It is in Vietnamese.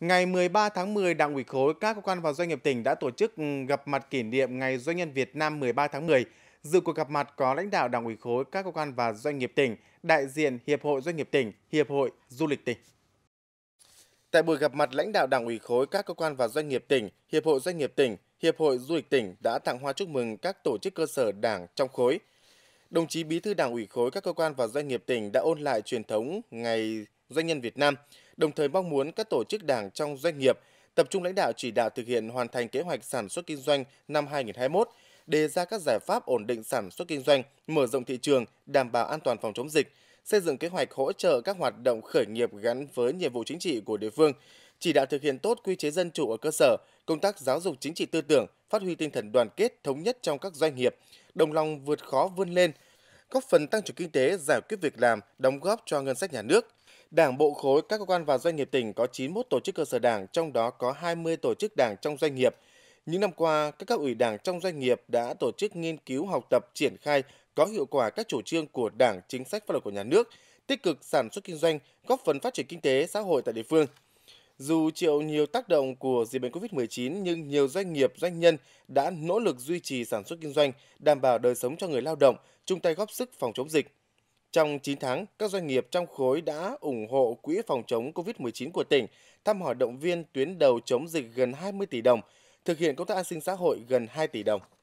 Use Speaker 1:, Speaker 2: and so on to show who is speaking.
Speaker 1: Ngày 13 tháng 10, Đảng ủy khối các cơ quan và doanh nghiệp tỉnh đã tổ chức ừ, gặp mặt kỷ niệm Ngày Doanh nhân Việt Nam 13 tháng 10. Dự cuộc gặp mặt có lãnh đạo Đảng ủy khối các cơ quan và doanh nghiệp tỉnh, đại diện Hiệp hội Doanh nghiệp tỉnh, Hiệp hội Du lịch tỉnh. Tại buổi gặp mặt lãnh đạo Đảng ủy khối các cơ quan và doanh nghiệp tỉnh, Hiệp hội Doanh nghiệp tỉnh, Hiệp hội Du lịch tỉnh đã tặng hoa chúc mừng các tổ chức cơ sở đảng trong khối. Đồng chí Bí thư Đảng ủy khối các cơ quan và doanh nghiệp tỉnh đã ôn lại truyền thống Ngày Doanh nhân Việt Nam – đồng thời mong muốn các tổ chức đảng trong doanh nghiệp tập trung lãnh đạo chỉ đạo thực hiện hoàn thành kế hoạch sản xuất kinh doanh năm 2021, đề ra các giải pháp ổn định sản xuất kinh doanh, mở rộng thị trường, đảm bảo an toàn phòng chống dịch, xây dựng kế hoạch hỗ trợ các hoạt động khởi nghiệp gắn với nhiệm vụ chính trị của địa phương, chỉ đạo thực hiện tốt quy chế dân chủ ở cơ sở, công tác giáo dục chính trị tư tưởng, phát huy tinh thần đoàn kết thống nhất trong các doanh nghiệp, đồng lòng vượt khó vươn lên – góp phần tăng trưởng kinh tế, giải quyết việc làm, đóng góp cho ngân sách nhà nước. Đảng bộ khối các cơ quan và doanh nghiệp tỉnh có 91 tổ chức cơ sở đảng, trong đó có 20 tổ chức đảng trong doanh nghiệp. Những năm qua, các cấp ủy đảng trong doanh nghiệp đã tổ chức nghiên cứu học tập triển khai có hiệu quả các chủ trương của Đảng, chính sách pháp luật của nhà nước, tích cực sản xuất kinh doanh, góp phần phát triển kinh tế xã hội tại địa phương. Dù chịu nhiều tác động của dịch bệnh COVID-19 nhưng nhiều doanh nghiệp, doanh nhân đã nỗ lực duy trì sản xuất kinh doanh, đảm bảo đời sống cho người lao động, chung tay góp sức phòng chống dịch. Trong 9 tháng, các doanh nghiệp trong khối đã ủng hộ Quỹ phòng chống COVID-19 của tỉnh, thăm hỏi động viên tuyến đầu chống dịch gần 20 tỷ đồng, thực hiện công tác an sinh xã hội gần 2 tỷ đồng.